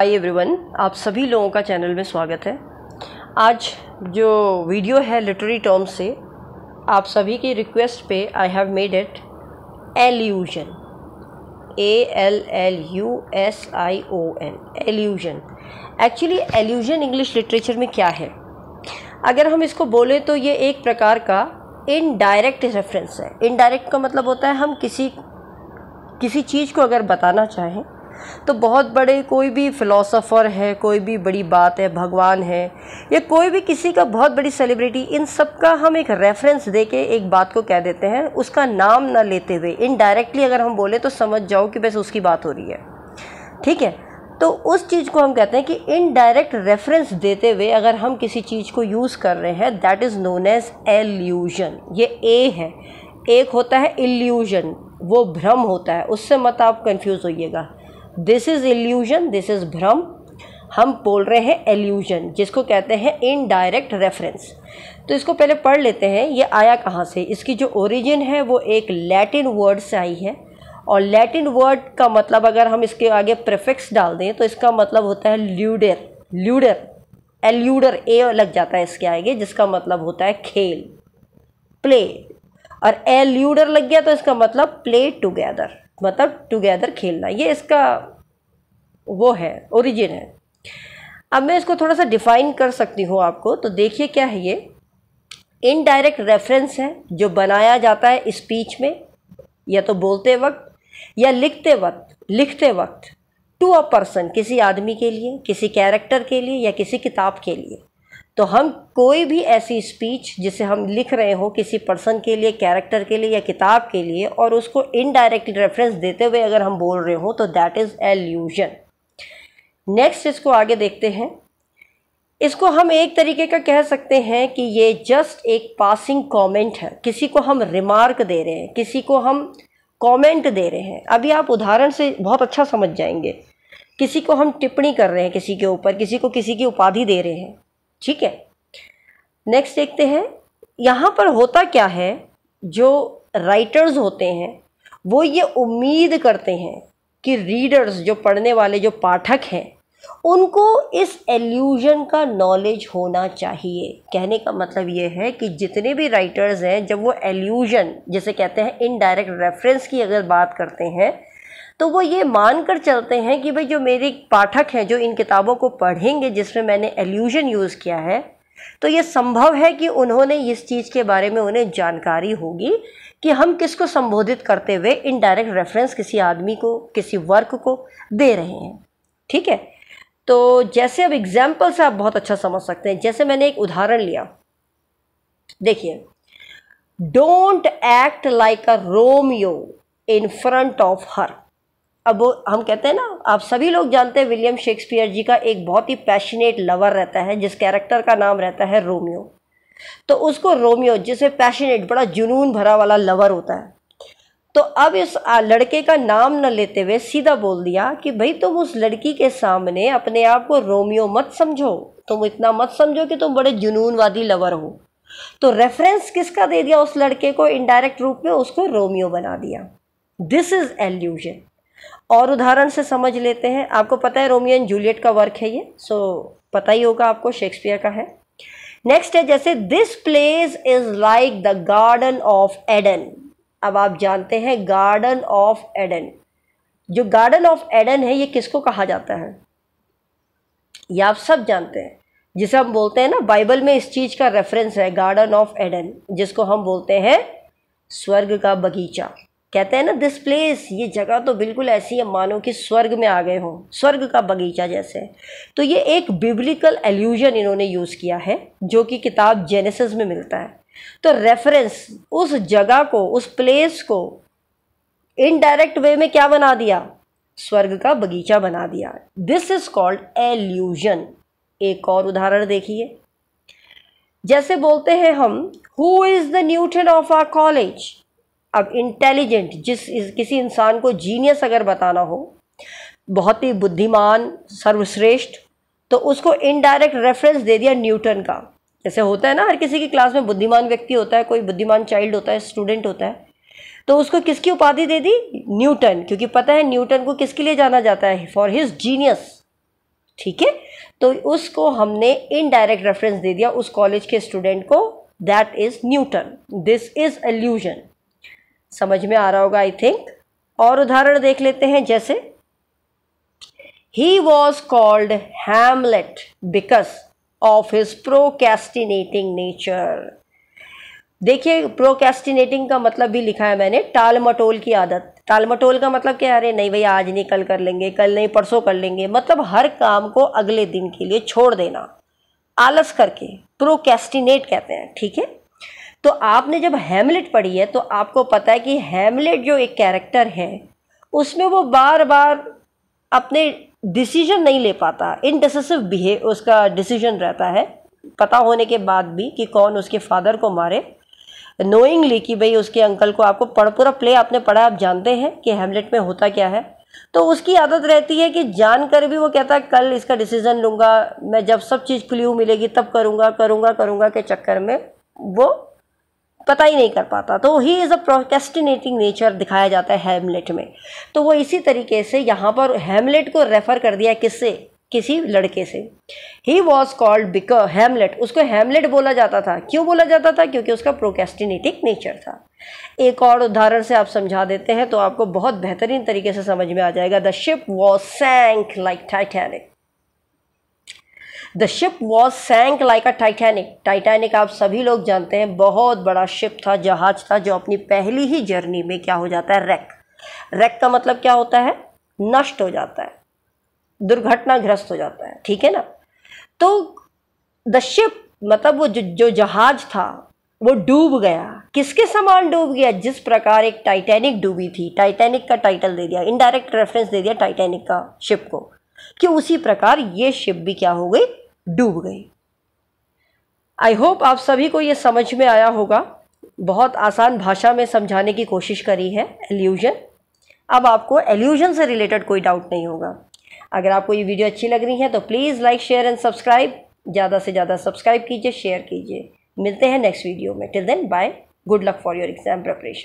hi everyone आप सभी लोगों का चैनल में स्वागत है आज जो वीडियो है लिटरेरी टर्म से आप सभी की रिक्वेस्ट पे I have made it allusion A L L U S I O N allusion actually allusion English literature में क्या है अगर हम इसको बोलें तो ये एक प्रकार का इनडायरेक्ट रेफरेंस है इनडायरेक्ट का मतलब होता है हम किसी किसी चीज़ को अगर बताना चाहें तो बहुत बड़े कोई भी फ़िलोसोफ़र है कोई भी बड़ी बात है भगवान है या कोई भी किसी का बहुत बड़ी सेलिब्रिटी इन सब का हम एक रेफरेंस दे के एक बात को कह देते हैं उसका नाम ना लेते हुए इनडायरेक्टली अगर हम बोलें तो समझ जाओ कि बस उसकी बात हो रही है ठीक है तो उस चीज़ को हम कहते हैं कि इनडायरेक्ट रेफरेंस देते हुए अगर हम किसी चीज़ को यूज़ कर रहे हैं that is known as allusion ये ए है एक होता है इल्यूजन वो भ्रम होता है उससे मत आप कंफ्यूज होइएगा this is illusion this is भ्रम हम बोल रहे हैं एल्यूजन जिसको कहते हैं इनडायरेक्ट रेफरेंस तो इसको पहले पढ़ लेते हैं ये आया कहाँ से इसकी जो ओरिजिन है वो एक लैटिन वर्ड से आई है और लैटिन वर्ड का मतलब अगर हम इसके आगे प्रिफिक्स डाल दें तो इसका मतलब होता है ल्यूडर ल्यूडर एल्यूडर ए लग जाता है इसके आगे जिसका मतलब होता है खेल प्ले और एल्यूडर लग गया तो इसका मतलब प्ले टुगेदर मतलब टुगेदर खेलना ये इसका वो है ओरिजिन है अब मैं इसको थोड़ा सा डिफाइन कर सकती हूँ आपको तो देखिए क्या है ये इनडायरेक्ट रेफरेंस है जो बनाया जाता है स्पीच में या तो बोलते वक्त या लिखते वक्त लिखते वक्त टू अ पर्सन किसी आदमी के लिए किसी कैरेक्टर के लिए या किसी किताब के लिए तो हम कोई भी ऐसी स्पीच जिसे हम लिख रहे हो किसी पर्सन के लिए कैरेक्टर के लिए या किताब के लिए और उसको इनडायरेक्ट रेफरेंस देते हुए अगर हम बोल रहे हों तो दैट इज़ एल्यूजन नेक्स्ट इसको आगे देखते हैं इसको हम एक तरीके का कह सकते हैं कि ये जस्ट एक पासिंग कमेंट है किसी को हम रिमार्क दे रहे हैं किसी को हम कमेंट दे रहे हैं अभी आप उदाहरण से बहुत अच्छा समझ जाएंगे किसी को हम टिप्पणी कर रहे हैं किसी के ऊपर किसी को किसी की उपाधि दे रहे हैं ठीक है नेक्स्ट देखते हैं यहाँ पर होता क्या है जो राइटर्स होते हैं वो ये उम्मीद करते हैं कि रीडर्स जो पढ़ने वाले जो पाठक हैं उनको इस एल्यूजन का नॉलेज होना चाहिए कहने का मतलब ये है कि जितने भी राइटर्स हैं जब वो एल्यूजन जिसे कहते हैं इनडायरेक्ट रेफरेंस की अगर बात करते हैं तो वो ये मान कर चलते हैं कि भाई जो मेरे पाठक हैं जो इन किताबों को पढ़ेंगे जिसमें मैंने एल्यूजन यूज़ किया है तो ये संभव है कि उन्होंने इस चीज़ के बारे में उन्हें जानकारी होगी कि हम किसको संबोधित करते हुए इनडायरेक्ट रेफरेंस किसी आदमी को किसी वर्क को दे रहे हैं ठीक है तो जैसे अब एग्जाम्पल से आप बहुत अच्छा समझ सकते हैं जैसे मैंने एक उदाहरण लिया देखिए don't act like a Romeo in front of her अब हम कहते हैं ना आप सभी लोग जानते हैं विलियम शेक्सपियर जी का एक बहुत ही पैशनेट लवर रहता है जिस कैरेक्टर का नाम रहता है रोमियो तो उसको रोमियो जिसे पैशनेट बड़ा जुनून भरा वाला लवर होता है तो अब इस लड़के का नाम न लेते हुए सीधा बोल दिया कि भाई तुम उस लड़की के सामने अपने आप को रोमियो मत समझो तुम इतना मत समझो कि तुम बड़े जुनूनवादी लवर हो तो रेफरेंस किसका दे दिया उस लड़के को इनडायरेक्ट रूप में उसको रोमियो बना दिया दिस इज़ एल्यूजन और उदाहरण से समझ लेते हैं आपको पता है रोमियो एंड जूलियट का वर्क है ये सो so, पता ही होगा आपको शेक्सपियर का है नेक्स्ट है जैसे this place is like the garden of Eden अब आप जानते हैं गार्डन ऑफ एडन जो गार्डन ऑफ एडन है ये किसको कहा जाता है ये आप सब जानते हैं जिसे हम बोलते हैं ना बाइबल में इस चीज़ का रेफरेंस है गार्डन ऑफ एडन जिसको हम बोलते हैं स्वर्ग का बगीचा कहते हैं ना दिस प्लेस ये जगह तो बिल्कुल ऐसी है मानो कि स्वर्ग में आ गए हों स्वर्ग का बगीचा जैसे तो ये एक बिब्लिकल एल्यूजन इन्होंने यूज़ किया है जो कि किताब जेनेसिस में मिलता है तो रेफरेंस उस जगह को उस प्लेस को इनडायरेक्ट वे में क्या बना दिया स्वर्ग का बगीचा बना दिया दिस इज कॉल्ड एल्यूजन एक और उदाहरण देखिए जैसे बोलते हैं हम who is the Newton of our college अब इंटेलिजेंट जिस किसी इंसान को जीनियस अगर बताना हो बहुत ही बुद्धिमान सर्वश्रेष्ठ तो उसको इनडायरेक्ट रेफरेंस दे दिया न्यूटन का जैसे होता है ना हर किसी की क्लास में बुद्धिमान व्यक्ति होता है कोई बुद्धिमान चाइल्ड होता है स्टूडेंट होता है तो उसको किसकी उपाधि दे दी न्यूटन क्योंकि पता है न्यूटन को किसके लिए जाना जाता है फॉर हिज जीनियस ठीक है तो उसको हमने इनडायरेक्ट रेफरेंस दे दिया उस कॉलेज के स्टूडेंट को that is Newton this is allusion समझ में आ रहा होगा आई थिंक और उदाहरण देख लेते हैं जैसे he was called Hamlet because of his procrastinating nature देखिए प्रोकेस्टिनेटिंग का मतलब भी लिखा है मैंने टाल मटोल की आदत टाल मटोल का मतलब क्या अरे नहीं भैया आज नहीं कल कर लेंगे कल नहीं परसों कर लेंगे मतलब हर काम को अगले दिन के लिए छोड़ देना आलस करके प्रोकेस्टिनेट कहते हैं ठीक है तो आपने जब हेमलेट पढ़ी है तो आपको पता है कि हेमलेट जो एक कैरेक्टर है उसमें वो बार बार अपने डिसीजन नहीं ले पाता इनडिसिव बिहेव उसका डिसीजन रहता है पता होने के बाद भी कि कौन उसके फादर को मारे नोइंगली कि भाई उसके अंकल को आपको पढ़ पूरा प्ले आपने पढ़ा आप जानते हैं कि हेमलेट में होता क्या है तो उसकी आदत रहती है कि जानकर भी वो कहता है कल इसका डिसीजन लूँगा मैं जब सब चीज़ क्ल्यू मिलेगी तब करूँगा करूँगा करूँगा के चक्कर में वो पता ही नहीं कर पाता तो he is a procrastinating nature दिखाया जाता है हेमलेट में तो वो इसी तरीके से यहाँ पर हेमलेट को रेफ़र कर दिया किससे किसी लड़के से ही वॉज कॉल्ड बिक हेमलेट उसको हेमलेट बोला जाता था क्यों बोला जाता था क्योंकि उसका प्रोकेस्टिनेटिक नेचर था एक और उदाहरण से आप समझा देते हैं तो आपको बहुत बेहतरीन तरीके से समझ में आ जाएगा the ship was sank like Titanic the ship was sank like a Titanic Titanic आप सभी लोग जानते हैं बहुत बड़ा शिप था जहाज था जो अपनी पहली ही जर्नी में क्या हो जाता है रैक रैक का मतलब क्या होता है नष्ट हो जाता है दुर्घटनाग्रस्त हो जाता है ठीक है ना तो द शिप मतलब वो जो जो जहाज था वो डूब गया किसके समान डूब गया जिस प्रकार एक टाइटैनिक डूबी थी टाइटैनिक का टाइटल दे दिया इनडायरेक्ट रेफरेंस दे दिया टाइटैनिक का शिप को कि उसी प्रकार ये शिप भी क्या हो गई डूब गई आई होप आप सभी को ये समझ में आया होगा बहुत आसान भाषा में समझाने की कोशिश करी है एल्यूजन अब आपको एल्यूजन से रिलेटेड कोई डाउट नहीं होगा अगर आपको ये वीडियो अच्छी लग रही है तो please like share and subscribe ज़्यादा से ज़्यादा सब्सक्राइब कीजिए शेयर कीजिए मिलते हैं नेक्स्ट वीडियो में till then bye good luck for your exam preparation